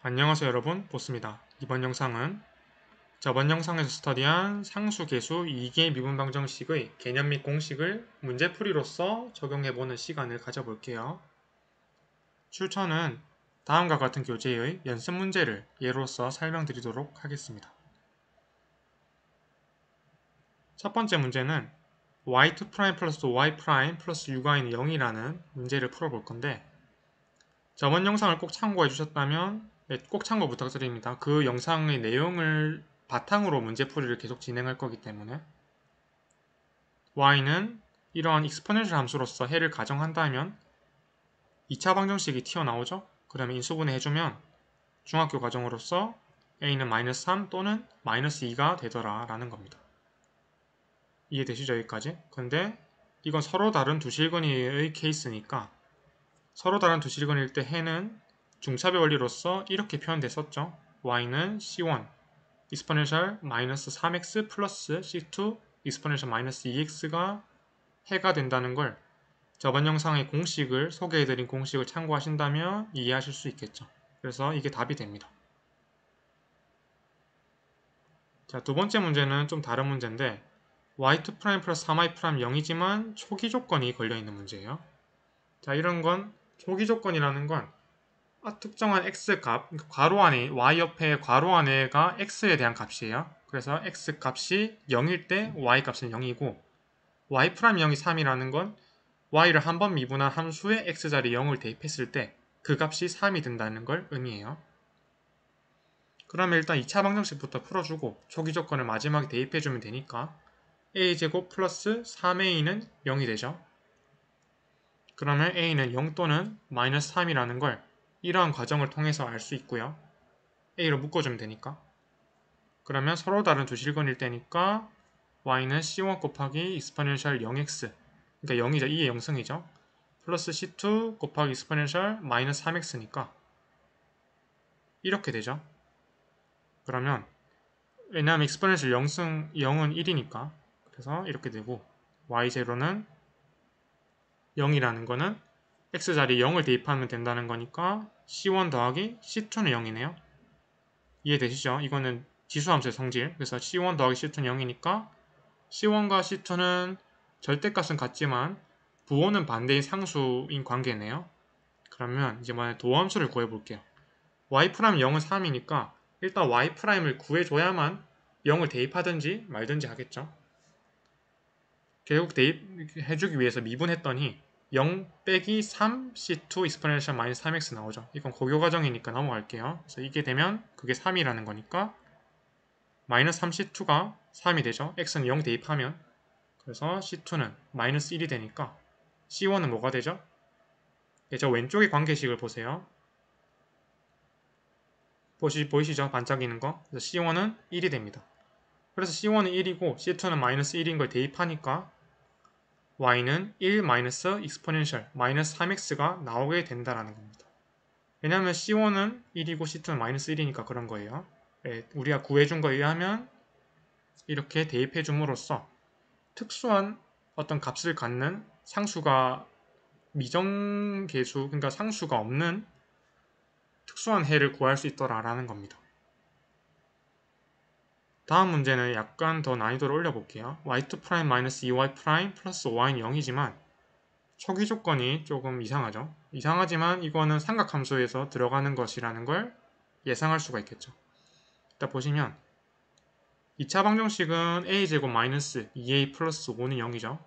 안녕하세요 여러분 보스입니다. 이번 영상은 저번 영상에서 스터디한 상수계수 2개 미분방정식의 개념 및 공식을 문제풀이로서 적용해보는 시간을 가져볼게요. 출처는 다음과 같은 교재의 연습 문제를 예로써 설명드리도록 하겠습니다. 첫 번째 문제는 y2 프라임 플러스 y 프라임 플러스 6y는 0이라는 문제를 풀어볼 건데 저번 영상을 꼭 참고해 주셨다면 네, 꼭 참고 부탁드립니다. 그 영상의 내용을 바탕으로 문제풀이를 계속 진행할 거기 때문에 y는 이러한 익스포넨셜 함수로서 해를 가정한다면 2차 방정식이 튀어나오죠? 그러면 인수분해 해주면 중학교 과정으로서 a는 마이너스 3 또는 마이너스 2가 되더라 라는 겁니다. 이해되시죠? 여기까지? 근데 이건 서로 다른 두 실근의 케이스니까 서로 다른 두 실근일 때 해는 중차별 원리로서 이렇게 표현됐었죠. y는 c1 exponential 마이너스 3x 플러스 c2 exponential 마이너스 2x가 e 해가 된다는 걸 저번 영상의 공식을 소개해드린 공식을 참고하신다면 이해하실 수 있겠죠. 그래서 이게 답이 됩니다. 자, 두 번째 문제는 좀 다른 문제인데 y2' 프라임 플러스 3y' 프라임 0이지만 초기 조건이 걸려있는 문제예요. 자, 이런 건 초기 조건이라는 건 특정한 x 값, 그러니까 괄호 안에 y 옆에 괄호 안에가 x에 대한 값이에요. 그래서 x 값이 0일 때 y 값은 0이고 y 프라임 0이 3이라는 건 y를 한번 미분한 함수에 x 자리 0을 대입했을 때 그 값이 3이 된다는 걸 의미해요. 그러면 일단 2차 방정식부터 풀어주고 초기 조건을 마지막에 대입해주면 되니까 a제곱 플러스 3a는 0이 되죠. 그러면 a는 0 또는 마이너스 3이라는 걸 이러한 과정을 통해서 알 수 있고요. A로 묶어주면 되니까. 그러면 서로 다른 두실건일 때니까 Y는 C1 곱하기 익스포넨셜 0X 그러니까 0이죠. 2의 0승이죠. 플러스 C2 곱하기 익스포넨셜 마이너스 3X니까 이렇게 되죠. 그러면 왜냐하면 익스포넨셜 0승, 0은 1이니까 그래서 이렇게 되고 y0는 0이라는 거는 x 자리 0을 대입하면 된다는 거니까 c1 더하기 c2는 0이네요. 이해되시죠? 이거는 지수함수의 성질. 그래서 c1 더하기 c2는 0이니까 c1과 c2는 절대값은 같지만 부호는 반대인 상수인 관계네요. 그러면 이제 만약 도함수를 구해볼게요. y'0은 3이니까 일단 y'을 구해줘야만 0을 대입하든지 말든지 하겠죠. 결국 대입해주기 위해서 미분했더니 0 빼기 3 C2 e 익스포넨셜 마이너스 3X 나오죠. 이건 고교 과정이니까 넘어갈게요. 그래서 이게 되면 그게 3이라는 거니까 마이너스 3C2가 3이 되죠. X는 0 대입하면 그래서 C2는 마이너스 1이 되니까 C1은 뭐가 되죠? 네, 저 왼쪽의 관계식을 보세요. 보시, 보이시죠? 반짝이는 거. 그래서 C1은 1이 됩니다. 그래서 C1은 1이고 C2는 마이너스 1인 걸 대입하니까 y는 1 마이너스 익스포넨셜 마이 3x가 나오게 된다라는 겁니다. 왜냐하면 c1은 1이고 c2는 마이너스 1이니까 그런 거예요. 예, 우리가 구해준 거에 의하면 이렇게 대입해줌으로써 특수한 어떤 값을 갖는 상수가 미정계수, 그러니까 상수가 없는 특수한 해를 구할 수 있더라라는 겁니다. 다음 문제는 약간 더 난이도를 올려볼게요. y2 프라임 마이너스 2y 프라임 플러스 5y는 0이지만 초기 조건이 조금 이상하죠. 이상하지만 이거는 삼각함수에서 들어가는 것이라는 걸 예상할 수가 있겠죠. 일단 보시면 2차 방정식은 a제곱 마이너스 2a 플러스 5는 0이죠.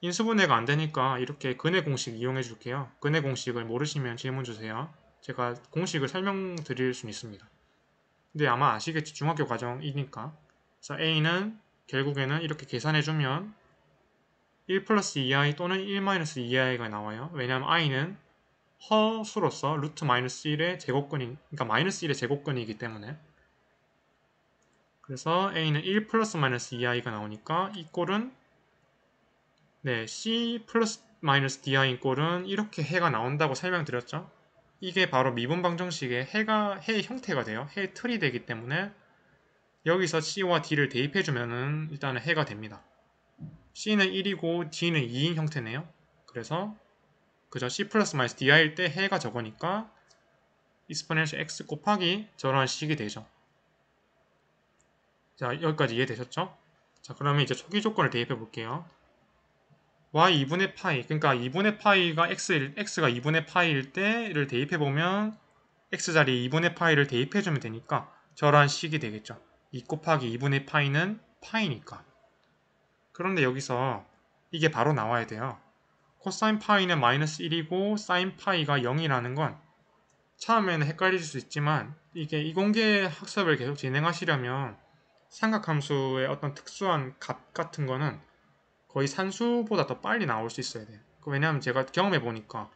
인수분해가 안되니까 이렇게 근해 공식 이용해 줄게요. 근해 공식을 모르시면 질문 주세요. 제가 공식을 설명드릴 수 있습니다. 근데 아마 아시겠지 중학교 과정이니까 그래서 a는 결국에는 이렇게 계산해주면 1 플러스 2i 또는 1 마이너스 2i가 나와요 왜냐하면 i는 허수로서 루트 마이너스 1의 제곱근이 그러니까 마이너스 1의 제곱근이기 때문에 그래서 a는 1 플러스 마이너스 2i가 나오니까 이 꼴은 네 c 플러스 마이너스 d i 꼴은 이렇게 해가 나온다고 설명드렸죠 이게 바로 미분 방정식의 해가 해 형태가 돼요. 해 틀이 되기 때문에 여기서 C와 D를 대입해주면은 일단은 해가 됩니다. C는 1이고 D는 2인 형태네요. 그래서 그저 C 플러스 마이스 DI일 때 해가 적으니까 이스퍼넨셜 X 곱하기 저런 식이 되죠. 자 여기까지 이해되셨죠? 자 그러면 이제 초기 조건을 대입해 볼게요. y 2분의 파이 그러니까 2분의 파이가 x x가 2분의 파이일 때를 대입해 보면 x 자리에 2분의 파이를 대입해 주면 되니까 저러한 식이 되겠죠. 2 곱하기 2분의 파이는 파이니까. 그런데 여기서 이게 바로 나와야 돼요. 코사인 파이는 마이너스 1이고 사인 파이가 0이라는 건 처음에는 헷갈릴 수 있지만 이게 이공계 학습을 계속 진행하시려면 삼각함수의 어떤 특수한 값 같은 거는 거의 산수보다 더 빨리 나올 수 있어야 돼요. 그 왜냐하면 제가 경험해 보니까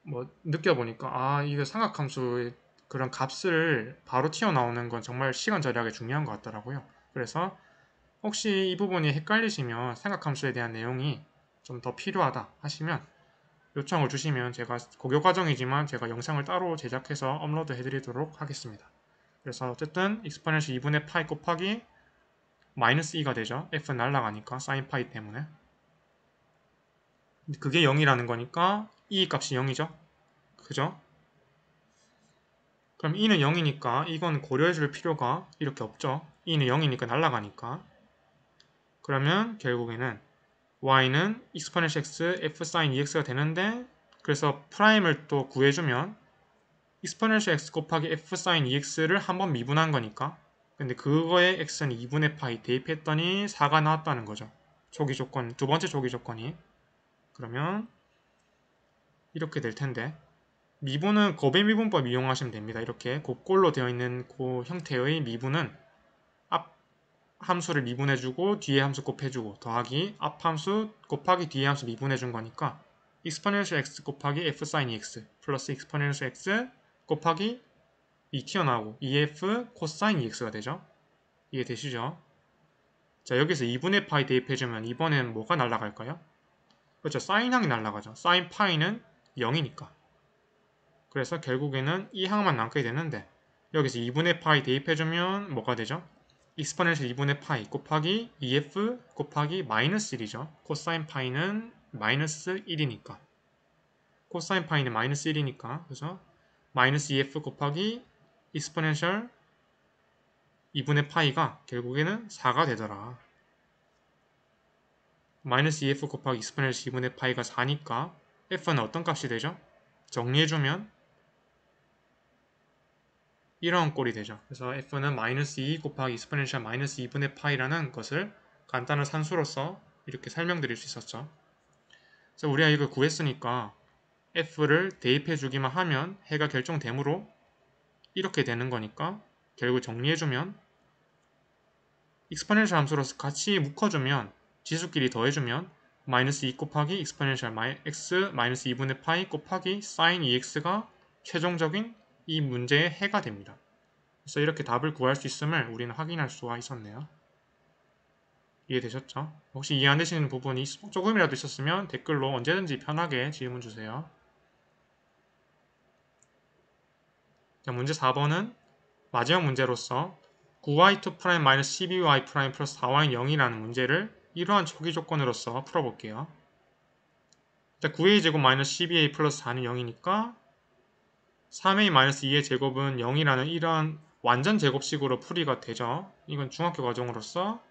뭐 느껴보니까 아 이거 삼각함수의 그런 값을 바로 튀어나오는 건 정말 시간 절약에 중요한 것 같더라고요. 그래서 혹시 이 부분이 헷갈리시면 삼각함수에 대한 내용이 좀 더 필요하다 하시면 요청을 주시면 제가 고교 과정이지만 제가 영상을 따로 제작해서 업로드 해드리도록 하겠습니다. 그래서 어쨌든 익스포넨셜 2분의 파이 곱하기 마이너스 2가 되죠. f 날라가니까 사인 파이 때문에. 그게 0이라는 거니까 e 값이 0이죠. 그죠? 그럼 e는 0이니까 이건 고려해줄 필요가 이렇게 없죠. e는 0이니까 날라가니까. 그러면 결국에는 y는 익스포넨셜 x f sin ex가 되는데 그래서 프라임을 또 구해주면 익스포넨셜 x 곱하기 f sin ex를 한번 미분한 거니까 근데 그거에 x는 2분의 파이 대입했더니 4가 나왔다는 거죠. 초기 조건, 두 번째 초기 조건이. 그러면 이렇게 될 텐데 미분은 거배 미분법 이용하시면 됩니다. 이렇게 곡골로 되어 있는 그 형태의 미분은 앞 함수를 미분해주고 뒤에 함수 곱해주고 더하기 앞 함수 곱하기 뒤에 함수 미분해준 거니까 exponential x 곱하기 f sin e x 플러스 exponential x 곱하기 이 튀어나오고 EF 코사인 EX가 되죠. 이해되시죠? 자 여기서 2분의 파이 대입해주면 이번엔 뭐가 날라갈까요? 그렇죠. 사인항이 날라가죠. 사인 파이는 0이니까. 그래서 결국에는 이 항만 남게 되는데 여기서 2분의 파이 대입해주면 뭐가 되죠? 익스포넨셜 2분의 파이 곱하기 EF 곱하기 마이너스 1이죠. 코사인 파이는 마이너스 1이니까. 코사인 파이는 마이너스 1이니까. 그래서 마이너스 EF 곱하기 exponential 2분의 파이가 결국에는 4가 되더라. 마이너스 2f 곱하기 exponential 2분의 파이가 4니까 f는 어떤 값이 되죠? 정리해주면 이런 꼴이 되죠. 그래서 f는 마이너스 2 곱하기 exponential 마이너스 2분의 파이라는 것을 간단한 산수로서 이렇게 설명드릴 수 있었죠. 그래서 우리가 이걸 구했으니까 f를 대입해 주기만 하면 해가 결정되므로 이렇게 되는 거니까 결국 정리해주면 익스포넨셜 함수로서 같이 묶어주면 지수끼리 더해주면 마이너스 2 곱하기 익스포넨셜 x 마이너스 2분의 파이 곱하기 sin e x 가 최종적인 이 문제의 해가 됩니다. 그래서 이렇게 답을 구할 수 있음을 우리는 확인할 수가 있었네요. 이해되셨죠? 혹시 이해 안 되시는 부분이 조금이라도 있었으면 댓글로 언제든지 편하게 질문 주세요. 문제 4번은 마지막 문제로서 9y2'-12y' 플러스 4y는 0이라는 문제를 이러한 초기 조건으로서 풀어볼게요. 자, 9a 제곱 마이너스 12a 플러스 4는 0이니까 3a 마이너스 2의 제곱은 0이라는 이러한 완전 제곱식으로 풀이가 되죠. 이건 중학교 과정으로서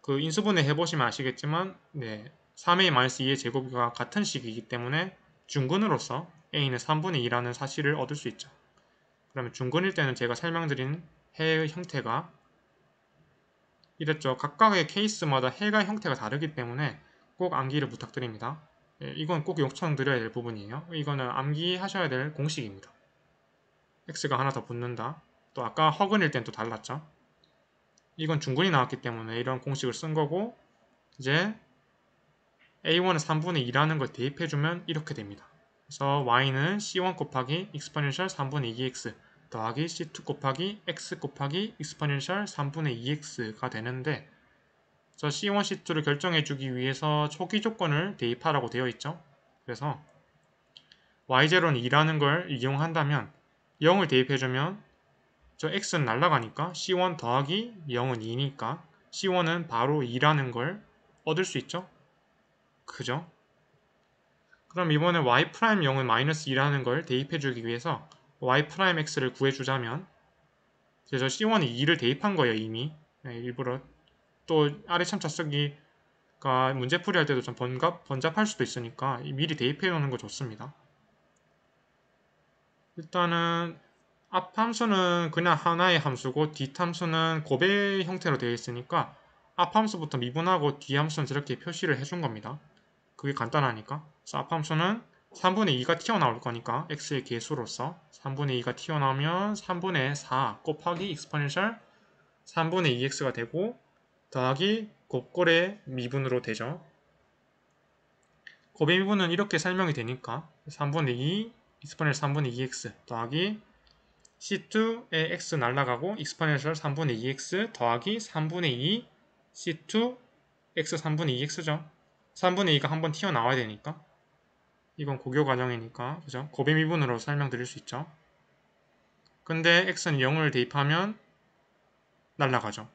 그 인수분해 해보시면 아시겠지만 네, 3a 마이너스 2의 제곱과 같은 식이기 때문에 중근으로서 a는 3분의 2라는 사실을 얻을 수 있죠. 그러면 중근일 때는 제가 설명드린 해의 형태가 이랬죠. 각각의 케이스마다 해가 형태가 다르기 때문에 꼭 암기를 부탁드립니다. 예, 이건 꼭 요청드려야 될 부분이에요. 이거는 암기하셔야 될 공식입니다. x가 하나 더 붙는다. 또 아까 허근일 땐 또 달랐죠. 이건 중근이 나왔기 때문에 이런 공식을 쓴 거고 이제 a1은 3분의 2라는 걸 대입해주면 이렇게 됩니다. 그래서 y는 c1 곱하기 익스포넨셜 3분의 2x 더하기 c2 곱하기 x 곱하기 익스포넨셜 3분의 2x가 되는데 그 c1, c2를 결정해 주기 위해서 초기 조건을 대입하라고 되어 있죠. 그래서 y0는 2라는 걸 이용한다면 0을 대입해주면 저 x는 날라가니까 c1 더하기 0은 2니까 c1은 바로 2라는 걸 얻을 수 있죠. 그죠? 그럼 이번에 y 프라임 0은 마이너스 2라는 걸 대입해 주기 위해서 y 프라임 x를 구해주자면 그래서 c 1이 2를 대입한 거예요 이미 네, 일부러 또 아래 참자 쓰기가 문제 풀이할 때도 좀 번갑, 번잡할 수도 있으니까 미리 대입해 놓는 거 좋습니다 일단은 앞 함수는 그냥 하나의 함수고 뒷 함수는 고배 형태로 되어 있으니까 앞 함수부터 미분하고 뒤 함수는 저렇게 표시를 해 준 겁니다 그게 간단하니까 쌉함수는 3분의 2가 튀어나올 거니까 x의 개수로서 3분의 2가 튀어나오면 3분의 4 곱하기 익스포넨셜 3분의 2x가 되고 더하기 곱골의 미분으로 되죠. 곱의 미분은 이렇게 설명이 되니까 3분의 2 익스포넨셜 3분의 2x 더하기 C2의 x 날라가고 익스포넨셜 3분의 2x 더하기 3분의 2 C2 x 3분의 2x죠. 3분의 2가 한번 튀어나와야 되니까 이건 고교 과정이니까 그죠? 고비 미분으로 설명드릴 수 있죠. 근데 x는 0을 대입하면 날라가죠.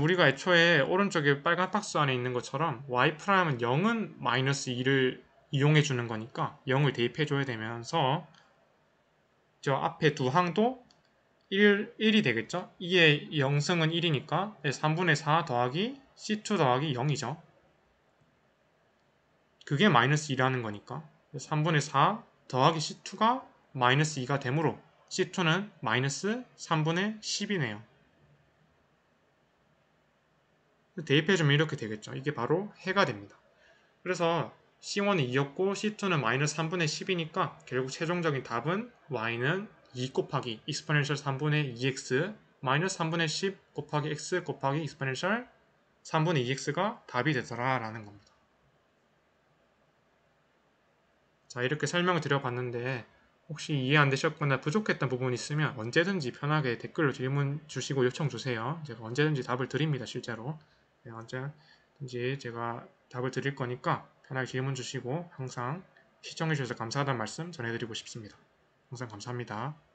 우리가 애초에 오른쪽에 빨간 박스 안에 있는 것처럼 y'은 0은 마이너스 2를 이용해 주는 거니까 0을 대입해 줘야 되면서 저 앞에 두 항도 1, 1이 되겠죠? 2의 0승은 1이니까 3분의 4 더하기 C2 더하기 0이죠. 그게 마이너스 2라는 거니까 3분의 4 더하기 C2가 마이너스 2가 되므로 C2는 마이너스 3분의 10이네요. 대입해주면 이렇게 되겠죠. 이게 바로 해가 됩니다. 그래서 C1은 2였고 C2는 마이너스 3분의 10이니까 결국 최종적인 답은 Y는 2 곱하기 익스포넨셜 3분의 2x 마이너스 3분의 10 곱하기 x 곱하기 익스포넨셜 3분의 2x가 답이 되더라 라는 겁니다. 자 이렇게 설명을 드려봤는데 혹시 이해 안 되셨거나 부족했던 부분이 있으면 언제든지 편하게 댓글로 질문 주시고 요청 주세요. 제가 언제든지 답을 드립니다. 실제로 네, 언제든지 제가 답을 드릴 거니까 편하게 질문 주시고 항상 시청해 주셔서 감사하다는 말씀 전해드리고 싶습니다. 항상 감사합니다.